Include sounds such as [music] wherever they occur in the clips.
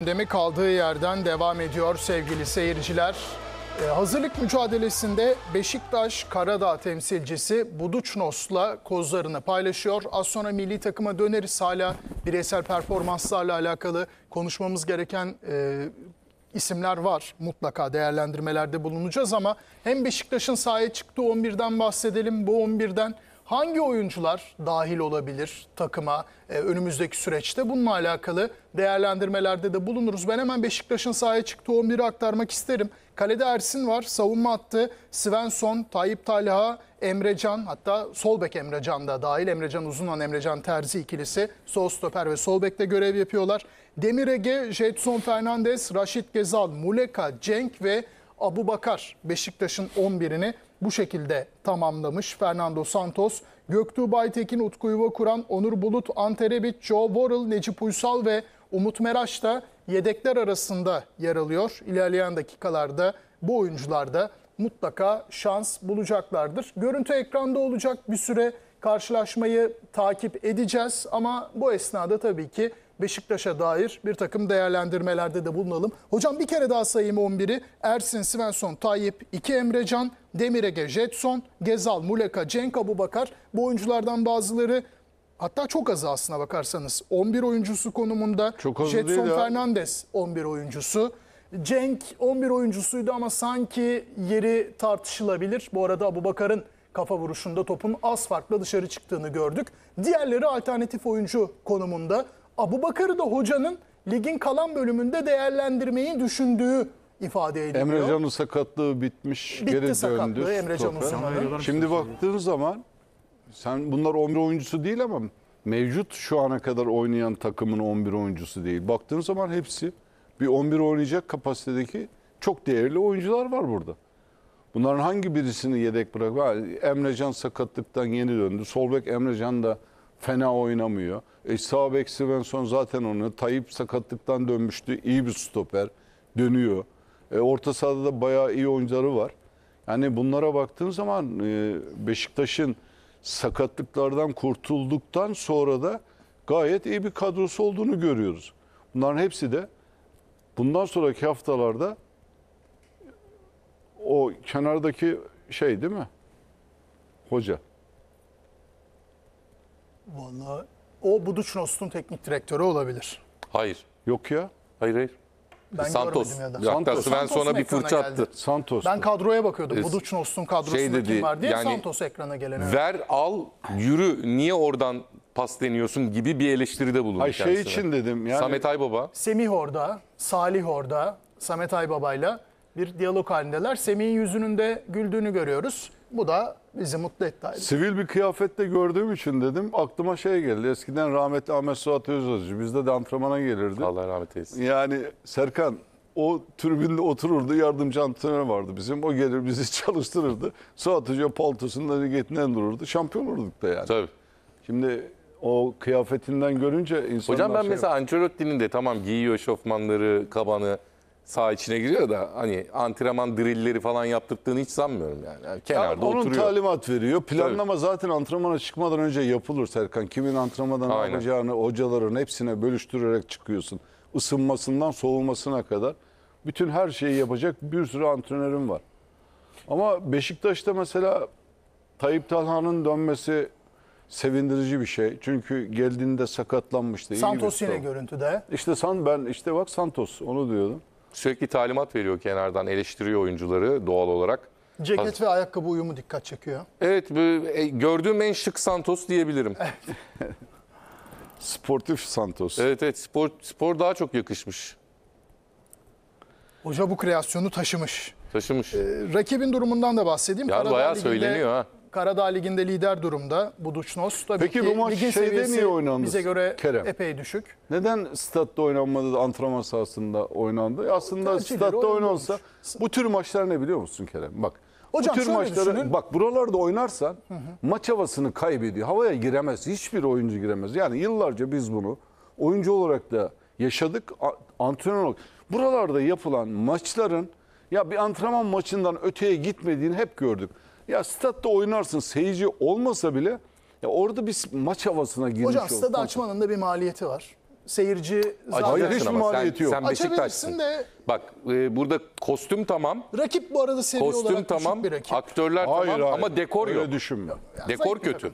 Gündemi kaldığı yerden devam ediyor sevgili seyirciler. Ee, hazırlık mücadelesinde Beşiktaş Karadağ temsilcisi Buduçnos'la kozlarını paylaşıyor. Az sonra milli takıma döneriz hala bireysel performanslarla alakalı konuşmamız gereken e, isimler var. Mutlaka değerlendirmelerde bulunacağız ama hem Beşiktaş'ın sahaya çıktığı 11'den bahsedelim bu 11'den Hangi oyuncular dahil olabilir takıma e, önümüzdeki süreçte? Bununla alakalı değerlendirmelerde de bulunuruz. Ben hemen Beşiktaş'ın sahaya çıktığı 11'i aktarmak isterim. Kalede Ersin var, savunma attı. Svensson, Tayyip Talha, Emrecan hatta sol bek Emrecan da dahil. Emrecan Uzunan, Emrecan Terzi ikilisi sol stoper ve sol bekte görev yapıyorlar. Demir Ege, Jetson Fernandez, Raşit Gezal, Muleka, Cenk ve Abu Bakar Beşiktaş'ın 11'ini bu şekilde tamamlamış. Fernando Santos, Göktuğ Baytekin, Utku Yuva Kuran, Onur Bulut, Anterebit, Joe Worrell, Necip Uysal ve Umut Meraş da yedekler arasında yer alıyor. İlerleyen dakikalarda bu oyuncular da mutlaka şans bulacaklardır. Görüntü ekranda olacak bir süre karşılaşmayı takip edeceğiz ama bu esnada tabii ki Beşiktaş'a dair bir takım değerlendirmelerde de bulunalım. Hocam bir kere daha sayayım 11'i. Ersin, Svensson, Tayyip, iki Emrecan, Demirege, Jetson, Gezal, Muleka, Cenk Abubakar. Bu oyunculardan bazıları hatta çok az aslına bakarsanız 11 oyuncusu konumunda. Çok az Jetson değil Fernandez 11 oyuncusu. Cenk 11 oyuncusuydu ama sanki yeri tartışılabilir. Bu arada Abubakar'ın kafa vuruşunda topun az farkla dışarı çıktığını gördük. Diğerleri alternatif oyuncu konumunda. Abu Bakar'ı da hocanın ligin kalan bölümünde değerlendirmeyi düşündüğü ifade ediliyor. Emre Can'ın sakatlığı bitmiş, Bitti geri sakatlığı, döndü. Emre Şimdi baktığın zaman sen bunlar 11 oyuncusu değil ama mevcut şu ana kadar oynayan takımın 11 oyuncusu değil. Baktığın zaman hepsi bir 11 oynayacak kapasitedeki çok değerli oyuncular var burada. Bunların hangi birisini yedek bırak? Emrecan sakatlıktan yeni döndü. Solbek Emrecan da fena oynamıyor. E, sağ bek Svensson zaten onu. Tayyip sakatlıktan dönmüştü. İyi bir stoper. Dönüyor. E, orta sahada da bayağı iyi oyuncuları var. Yani bunlara baktığın zaman e, Beşiktaş'ın sakatlıklardan kurtulduktan sonra da gayet iyi bir kadrosu olduğunu görüyoruz. Bunların hepsi de bundan sonraki haftalarda o kenardaki şey değil mi? Hoca. Vallahi o Budućnost'un teknik direktörü olabilir. Hayır. Yok ya. Hayır hayır. Ben Santos. görmedim ya da. Hatta Santos. Svensson'a bir fırça ekrana attı. Santos. Ben kadroya bakıyordum. E, Budućnost'un kadrosunda şey dedi, kim var diye yani Santos ekrana gelen. Ver, al, yürü. Niye oradan pas deniyorsun gibi bir eleştiride bulundu Ay şey kendisine. için dedim yani. Samet Aybaba. Semih orada, Salih orada, Samet Aybaba'yla bir diyalog halindeler. Semih'in yüzünün de güldüğünü görüyoruz. Bu da bizi mutlu etti. Ayrıca. Sivil bir kıyafette gördüğüm için dedim aklıma şey geldi. Eskiden rahmetli Ahmet Suat Özözcü bizde de antrenmana gelirdi. Allah rahmet eylesin. Yani Serkan o tribünde otururdu. Yardımcı antrenör vardı bizim. O gelir bizi [laughs] çalıştırırdı. Suat Hoca paltosunun etinden dururdu. Şampiyon olurduk da yani. Tabii. Şimdi o kıyafetinden görünce insanlar Hocam ben şey mesela Ancelotti'nin de tamam giyiyor şofmanları, kabanı sağ içine giriyor da hani antrenman drilleri falan yaptırttığını hiç sanmıyorum yani. yani kenarda onun oturuyor. talimat veriyor. Planlama Tabii. zaten antrenmana çıkmadan önce yapılır Serkan. Kimin antrenmadan Aynen. yapacağını hocaların hepsine bölüştürerek çıkıyorsun. Isınmasından soğumasına kadar bütün her şeyi yapacak bir sürü antrenörüm var. Ama Beşiktaş'ta mesela Tayyip Talha'nın dönmesi sevindirici bir şey. Çünkü geldiğinde sakatlanmıştı. Santos yine görüntüde. İşte san ben işte bak Santos onu diyordum sürekli talimat veriyor kenardan eleştiriyor oyuncuları doğal olarak. Ceket Hazır. ve ayakkabı uyumu dikkat çekiyor. Evet e, gördüğüm en şık Santos diyebilirim. Evet. [laughs] Sportif Santos. Evet evet spor, spor daha çok yakışmış. Hoca bu kreasyonu taşımış. Taşımış. Ee, rakibin durumundan da bahsedeyim. Ya Karadağ bayağı Ligi'de, söyleniyor ha. Karadağ Ligi'nde lider durumda Buduçnos. Tabii Peki ki bu maç ligin şeyde seviyesi niye oynandı? Bize göre Kerem? epey düşük. Neden statta oynanmadı, da antrenman sahasında oynandı? Aslında Tercihleri statta oynansa bu tür maçlar ne biliyor musun Kerem? Bak Hocam bu tür şöyle maçları düşünün. bak buralarda oynarsan maç havasını kaybediyor. Havaya giremez. Hiçbir oyuncu giremez. Yani yıllarca biz bunu oyuncu olarak da yaşadık. a- Antrenör olarak. Buralarda yapılan maçların ya bir antrenman maçından öteye gitmediğini hep gördük. Ya statta oynarsın seyirci olmasa bile ya orada bir maç havasına girmiş Hocam stadı olsun. açmanın da bir maliyeti var. Seyirci zaten... Hayır hiçbir maliyeti sen, yok. Sen Beşiktaş'sın. de... Bak e, burada kostüm tamam. Rakip bu arada seviye kostüm olarak tamam, bir rakip. Aktörler hayır, tamam hayır. ama dekor Öyle yok. düşünme. Yok, yani dekor kötü.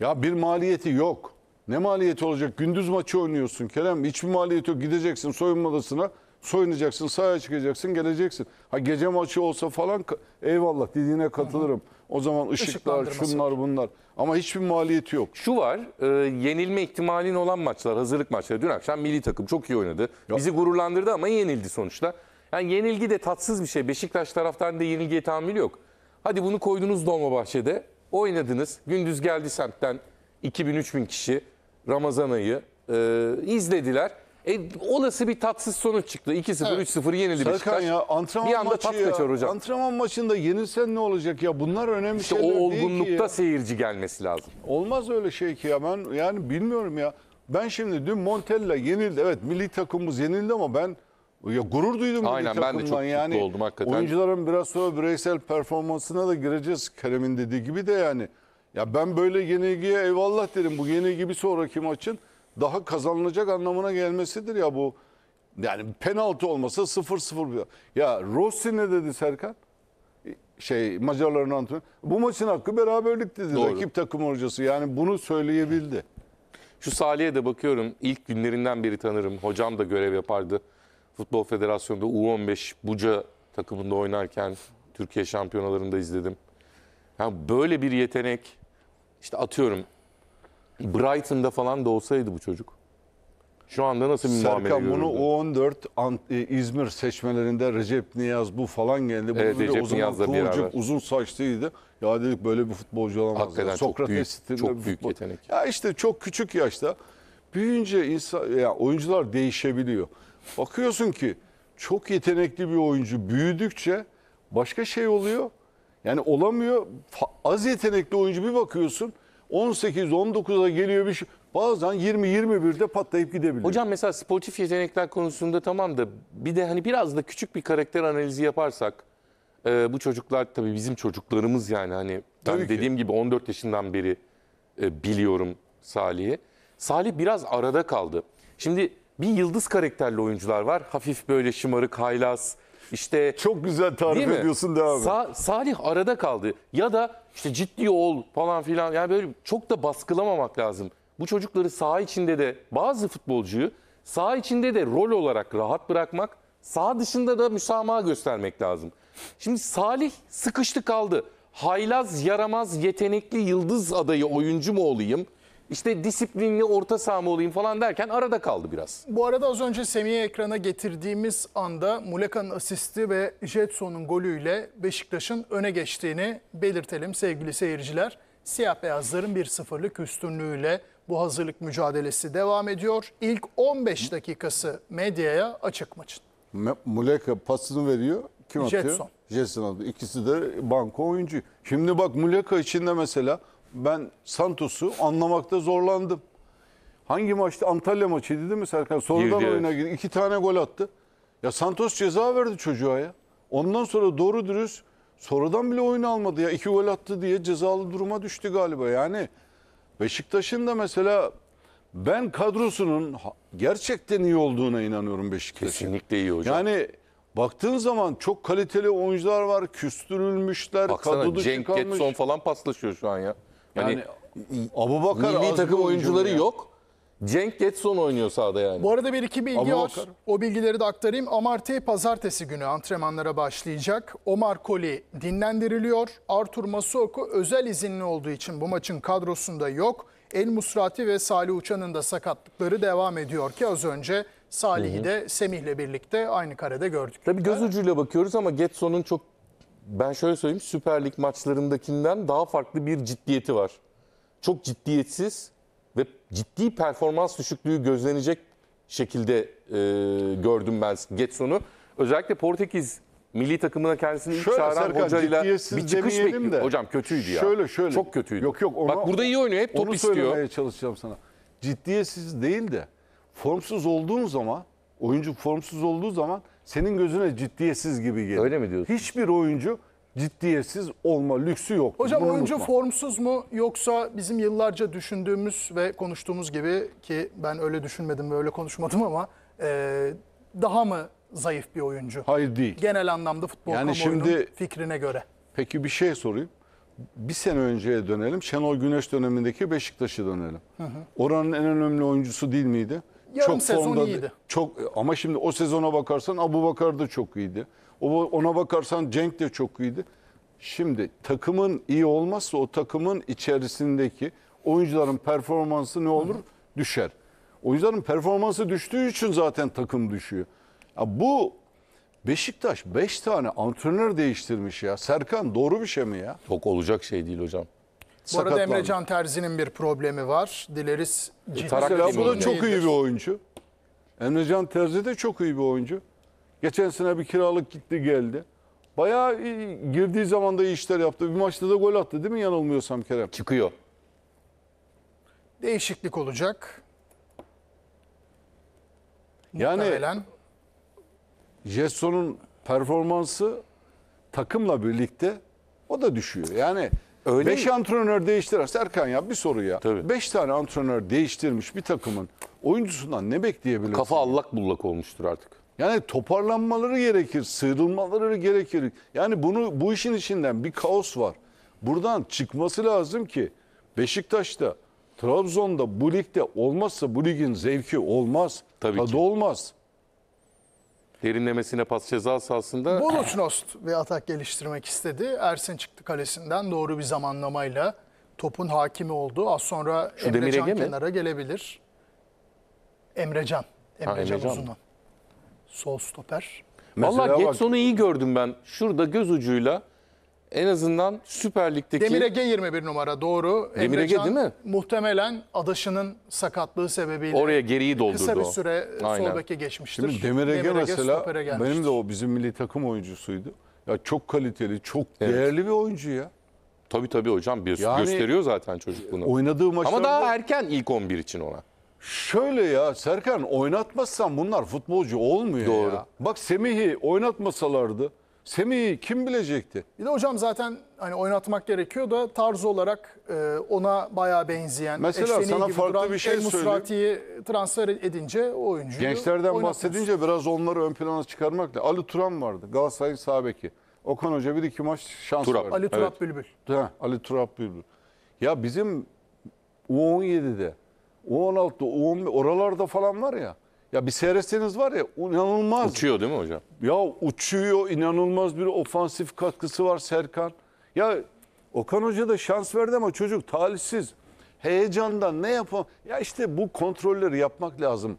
Ya bir maliyeti yok. Ne maliyeti olacak? Gündüz maçı oynuyorsun Kerem. Hiçbir maliyeti yok. Gideceksin soyunma odasına soyunacaksın, sahaya çıkacaksın, geleceksin. Ha gece maçı olsa falan eyvallah dediğine katılırım. O zaman ışıklar, şunlar bunlar. Ama hiçbir maliyeti yok. Şu var, e, yenilme ihtimalin olan maçlar, hazırlık maçları. Dün akşam milli takım çok iyi oynadı. Yok. Bizi gururlandırdı ama yenildi sonuçta. Yani yenilgi de tatsız bir şey. Beşiktaş taraftan da yenilgiye tahammül yok. Hadi bunu koydunuz Dolmabahçe'de. Oynadınız. Gündüz geldi semtten 2000-3000 kişi Ramazan ayı e, izlediler. E, olası bir tatsız sonuç çıktı. 2-0, evet. 3-0 yenildi Serkan ya antrenman bir anda maçı tat ya, hocam. Antrenman maçında yenilsen ne olacak ya? Bunlar önemli işte şeyler o olgunlukta seyirci gelmesi lazım. Olmaz öyle şey ki ya ben yani bilmiyorum ya. Ben şimdi dün Montella yenildi. Evet milli takımımız yenildi ama ben ya gurur duydum Aynen, milli takımdan. ben de çok yani, oldum hakikaten. Oyuncuların biraz sonra bireysel performansına da gireceğiz. Kerem'in dediği gibi de yani. Ya ben böyle yenilgiye eyvallah derim. Bu yenilgi bir sonraki maçın daha kazanılacak anlamına gelmesidir ya bu. Yani penaltı olmasa 0-0 Ya Rossi ne dedi Serkan? Şey Macarların antrenörü. Bu maçın hakkı beraberlik dedi Doğru. rakip takım hocası. Yani bunu söyleyebildi. Şu Salih'e de bakıyorum. İlk günlerinden beri tanırım. Hocam da görev yapardı. Futbol Federasyonu'nda U15 Buca takımında oynarken Türkiye şampiyonalarında izledim. Yani böyle bir yetenek işte atıyorum Brighton'da falan da olsaydı bu çocuk. Şu anda nasıl bir Serkan, muamele görürdü? bunu U14 Ant- e, İzmir seçmelerinde Recep Niyaz bu falan geldi. Bunu Evet, bile Recep o zaman Niyaz'la beraber. Kıvılcım uzun saçlıydı. Ya dedik böyle bir futbolcu olamaz. Hakikaten ya. çok büyük- stilinde çok bir büyük yetenek. Ya işte çok küçük yaşta büyüyünce insan, ya oyuncular değişebiliyor. Bakıyorsun ki çok yetenekli bir oyuncu büyüdükçe başka şey oluyor. Yani olamıyor. Fa- Az yetenekli oyuncu bir bakıyorsun 18-19'a geliyor bir şey. Bazen 20-21'de patlayıp gidebiliyor. Hocam mesela sportif yetenekler konusunda tamam da bir de hani biraz da küçük bir karakter analizi yaparsak e, bu çocuklar tabii bizim çocuklarımız yani hani ben tabii dediğim ki. gibi 14 yaşından beri e, biliyorum Salih'i. Salih biraz arada kaldı. Şimdi bir yıldız karakterli oyuncular var. Hafif böyle şımarık, haylaz, işte Çok güzel tarif ediyorsun devam et. Sa- Salih arada kaldı. Ya da işte ciddi ol falan filan. Yani böyle çok da baskılamamak lazım. Bu çocukları saha içinde de bazı futbolcuyu saha içinde de rol olarak rahat bırakmak, saha dışında da müsamaha göstermek lazım. Şimdi Salih sıkıştı kaldı. Haylaz, yaramaz, yetenekli yıldız adayı oyuncu mu olayım? işte disiplinli orta saha mı olayım falan derken arada kaldı biraz. Bu arada az önce Semih'i ekrana getirdiğimiz anda Muleka'nın asisti ve Jetson'un golüyle Beşiktaş'ın öne geçtiğini belirtelim sevgili seyirciler. Siyah beyazların 1-0'lık üstünlüğüyle bu hazırlık mücadelesi devam ediyor. İlk 15 dakikası medyaya açık maçın. Muleka pasını veriyor. Kim atıyor? Jetson. Jetson atıyor. İkisi de banko oyuncu. Şimdi bak Muleka içinde mesela ben Santos'u anlamakta zorlandım. Hangi maçtı? Antalya maçıydı değil mi Serkan? Sonradan Girdi, oyuna girdi. İki tane gol attı. Ya Santos ceza verdi çocuğa ya. Ondan sonra doğru dürüst sonradan bile oyunu almadı ya. İki gol attı diye cezalı duruma düştü galiba. Yani Beşiktaş'ın da mesela ben kadrosunun gerçekten iyi olduğuna inanıyorum Beşiktaş'ın. Kesinlikle iyi hocam. Yani baktığın zaman çok kaliteli oyuncular var. Küstürülmüşler. Baksana Cenk çıkarmış. Getson falan paslaşıyor şu an ya. Yani hani, Abubakar milli takım oyuncuları ya. yok. Cenk Getson oynuyor sahada yani. Bu arada bir iki bilgi Abubakar. var. O bilgileri de aktarayım. Amartey pazartesi günü antrenmanlara başlayacak. Omar Koli dinlendiriliyor. Artur Masuoku özel izinli olduğu için bu maçın kadrosunda yok. El Musrati ve Salih Uçan'ın da sakatlıkları devam ediyor ki az önce Salih'i de Semih'le birlikte aynı karede gördük. Tabii göz ucuyla bakıyoruz ama Getson'un çok ben şöyle söyleyeyim Süper Lig maçlarındakinden daha farklı bir ciddiyeti var. Çok ciddiyetsiz ve ciddi performans düşüklüğü gözlenecek şekilde e, gördüm ben Getson'u. Özellikle Portekiz milli takımına kendisini ilk şöyle, çağıran Serkan, hocayla bir çıkış bekliyor. De, Hocam kötüydü ya. Şöyle şöyle. Çok kötüydü. Yok yok. Ona, Bak burada iyi oynuyor. Hep top istiyor. Onu söylemeye çalışacağım sana. Ciddiyetsiz değil de formsuz olduğun zaman oyuncu formsuz olduğu zaman senin gözüne ciddiyetsiz gibi geliyor. Öyle mi diyorsun? Hiçbir oyuncu ciddiyetsiz olma lüksü yok. Hocam Bunu oyuncu unutma. formsuz mu yoksa bizim yıllarca düşündüğümüz ve konuştuğumuz gibi ki ben öyle düşünmedim ve öyle konuşmadım ama e, daha mı zayıf bir oyuncu? Hayır değil. Genel anlamda futbol yani şimdi, fikrine göre. Peki bir şey sorayım. Bir sene önceye dönelim. Şenol Güneş dönemindeki Beşiktaş'ı dönelim. Hı hı. Oranın en önemli oyuncusu değil miydi? Yarım çok sezon formda, iyiydi. Çok ama şimdi o sezona bakarsan Abu Bakar da çok iyiydi. O, ona bakarsan Cenk de çok iyiydi. Şimdi takımın iyi olmazsa o takımın içerisindeki oyuncuların performansı ne olur? Hı. Düşer. Oyuncuların performansı düştüğü için zaten takım düşüyor. Ya bu Beşiktaş 5 beş tane antrenör değiştirmiş ya. Serkan doğru bir şey mi ya? Çok olacak şey değil hocam. Bu arada Emre Can Terzi'nin bir problemi var. Dileriz e, ciddi. Mesela bu da çok iyi bir oyuncu. Emrecan Terzi de çok iyi bir oyuncu. Geçen sene bir kiralık gitti geldi. Bayağı girdiği zaman da iyi işler yaptı. Bir maçta da gol attı değil mi yanılmıyorsam Kerem? Çıkıyor. Değişiklik olacak. Yani Muhtemelen. Jesson'un performansı takımla birlikte o da düşüyor. Yani Öyle Beş mi? antrenör değiştirir. Serkan ya bir soru ya. Tabii. Beş tane antrenör değiştirmiş bir takımın oyuncusundan ne bekleyebilirsin? Kafa allak bullak olmuştur artık. Yani toparlanmaları gerekir, sıyrılmaları gerekir. Yani bunu bu işin içinden bir kaos var. Buradan çıkması lazım ki Beşiktaş'ta, Trabzon'da bu ligde olmazsa bu ligin zevki olmaz, Tabii tadı ki. olmaz derinlemesine pas ceza sahasında. Bonus Nost bir atak geliştirmek istedi. Ersin çıktı kalesinden doğru bir zamanlamayla topun hakimi oldu. Az sonra Şu Emre Can kenara mi? gelebilir. Emre Can. Emre, ha, Emre Can, Can Sol stoper. Valla Getson'u iyi gördüm ben. Şurada göz ucuyla en azından Süper Lig'deki... Demir Ege 21 numara doğru. Demir Ege değil mi? Muhtemelen adaşının sakatlığı sebebiyle... Oraya geriyi doldurdu Kısa bir süre sol beke geçmiştir. Şimdi Demir Ege, Demir Ege mesela benim de o bizim milli takım oyuncusuydu. Ya çok kaliteli, çok evet. değerli bir oyuncu ya. Tabii tabii hocam bir yani, gösteriyor zaten çocuk bunu. Oynadığı maçlarda... Ama daha erken ilk 11 için ona. Şöyle ya Serkan oynatmazsan bunlar futbolcu olmuyor Doğru. ya. Bak Semih'i oynatmasalardı Semih'i kim bilecekti? Bir de hocam zaten hani oynatmak gerekiyor da tarz olarak e, ona bayağı benzeyen. Mesela sana farklı duran, bir şey söyleyeyim. transfer edince o oyuncuyu Gençlerden bahsedince biraz onları ön plana çıkarmak lazım. Ali Turan vardı Galatasaray'ın sağ Okan Hoca bir iki maç şans Turap. verdi. Ali Turap evet. Bülbül. Ha, Ali Turap Bülbül. Ya bizim U17'de, U16'da, U11 oralarda falan var ya. Ya bir seyretseniz var ya inanılmaz. Uçuyor değil mi hocam? Ya uçuyor inanılmaz bir ofansif katkısı var Serkan. Ya Okan Hoca da şans verdi ama çocuk talihsiz. Heyecandan ne yapam? Ya işte bu kontrolleri yapmak lazım.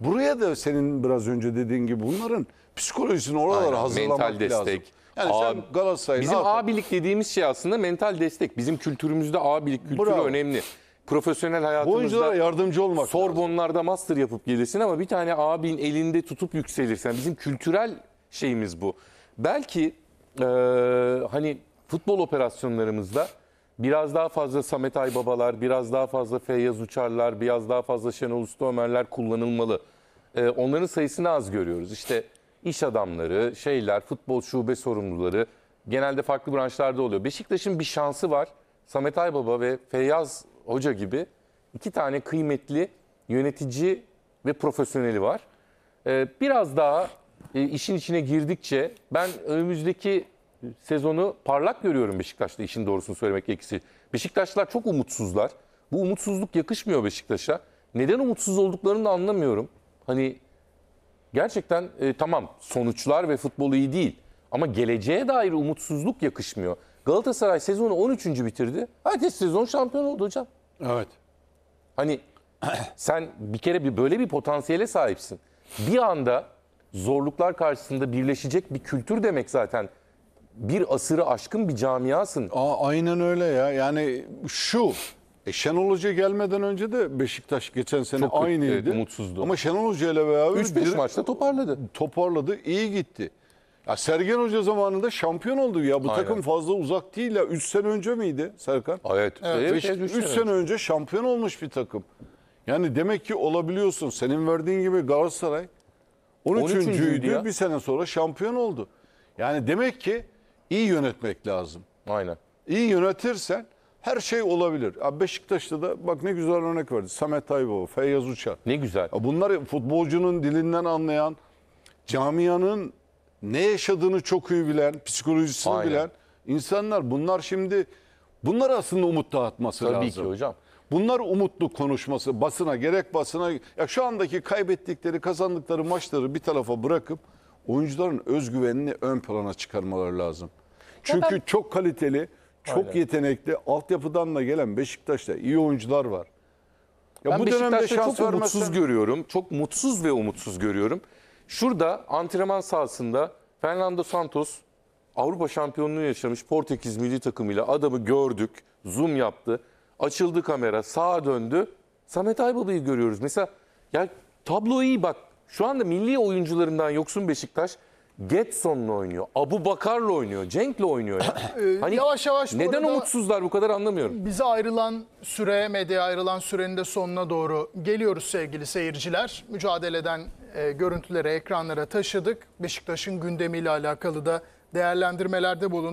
Buraya da senin biraz önce dediğin gibi bunların psikolojisini oralara Aynen, hazırlamak mental lazım. destek. Yani A, sen Galatasaray'ın... Bizim abilik dediğimiz şey aslında mental destek. Bizim kültürümüzde abilik kültürü Bravo. önemli profesyonel hayatımızda oyunculara yardımcı olmak Sorbonlarda lazım. master yapıp gelirsin ama bir tane abin elinde tutup yükselirsen bizim kültürel şeyimiz bu. Belki e, hani futbol operasyonlarımızda biraz daha fazla Samet Aybabalar, biraz daha fazla Feyyaz Uçarlar, biraz daha fazla Şenol Usta Ömerler kullanılmalı. E, onların sayısını az görüyoruz. İşte iş adamları, şeyler, futbol şube sorumluları genelde farklı branşlarda oluyor. Beşiktaş'ın bir şansı var. Samet Aybaba ve Feyyaz Hoca gibi iki tane kıymetli yönetici ve profesyoneli var. Ee, biraz daha e, işin içine girdikçe ben önümüzdeki sezonu parlak görüyorum Beşiktaş'ta işin doğrusunu söylemek gerekirse. Beşiktaşlar çok umutsuzlar. Bu umutsuzluk yakışmıyor Beşiktaş'a. Neden umutsuz olduklarını da anlamıyorum. Hani gerçekten e, tamam sonuçlar ve futbol iyi değil ama geleceğe dair umutsuzluk yakışmıyor. Galatasaray sezonu 13. bitirdi. Ertesi sezon şampiyon oldu hocam. Evet. Hani sen bir kere bir böyle bir potansiyele sahipsin. Bir anda zorluklar karşısında birleşecek bir kültür demek zaten. Bir asırı aşkın bir camiasın. Aa, aynen öyle ya. Yani şu e Şenol Hoca gelmeden önce de Beşiktaş geçen sene Çok aynıydı. Evet, mutsuzdu. Ama Şenol Hoca ile beraber 3-5 maçta toparladı. Toparladı, iyi gitti. Ya Sergen Hoca zamanında şampiyon oldu ya. Bu Aynen. takım fazla uzak değil ya. 3 sene önce miydi Serkan? Evet. 3 evet, evet, sene, sene önce şampiyon olmuş bir takım. Yani demek ki olabiliyorsun. Senin verdiğin gibi Galatasaray 13. 13. bir sene sonra şampiyon oldu. Yani demek ki iyi yönetmek lazım. Aynen. İyi yönetirsen her şey olabilir. Abi Beşiktaş'ta da bak ne güzel örnek verdi. Samet Aybaba, Feyyaz Uçar. Ne güzel. Bunlar futbolcunun dilinden anlayan, camianın ne yaşadığını çok iyi bilen, psikolojisini Aynen. bilen insanlar. Bunlar şimdi bunlar aslında umut dağıtması Tabii lazım. Tabii ki hocam. Bunlar umutlu konuşması basına gerek basına ya şu andaki kaybettikleri kazandıkları maçları bir tarafa bırakıp oyuncuların özgüvenini ön plana çıkarmaları lazım. Çünkü ben... çok kaliteli, çok Aynen. yetenekli, altyapıdan da gelen Beşiktaş'ta iyi oyuncular var. Ya ben bu dönemde çok umutsuz görüyorum. Çok mutsuz ve umutsuz görüyorum. Şurada antrenman sahasında Fernando Santos Avrupa şampiyonluğu yaşamış Portekiz milli takımıyla adamı gördük. Zoom yaptı. Açıldı kamera. Sağa döndü. Samet Aybaba'yı görüyoruz. Mesela ya tablo iyi bak. Şu anda milli oyuncularından yoksun Beşiktaş. Getson'la oynuyor. Abu Bakar'la oynuyor. Cenk'le oynuyor. Yani. [clears throat] Ee, hani yavaş yavaş neden umutsuzlar bu kadar anlamıyorum. Bize ayrılan süre, medyaya ayrılan sürenin de sonuna doğru geliyoruz sevgili seyirciler. Mücadeleden e, görüntülere, ekranlara taşıdık. Beşiktaş'ın gündemiyle alakalı da değerlendirmelerde bulunduk.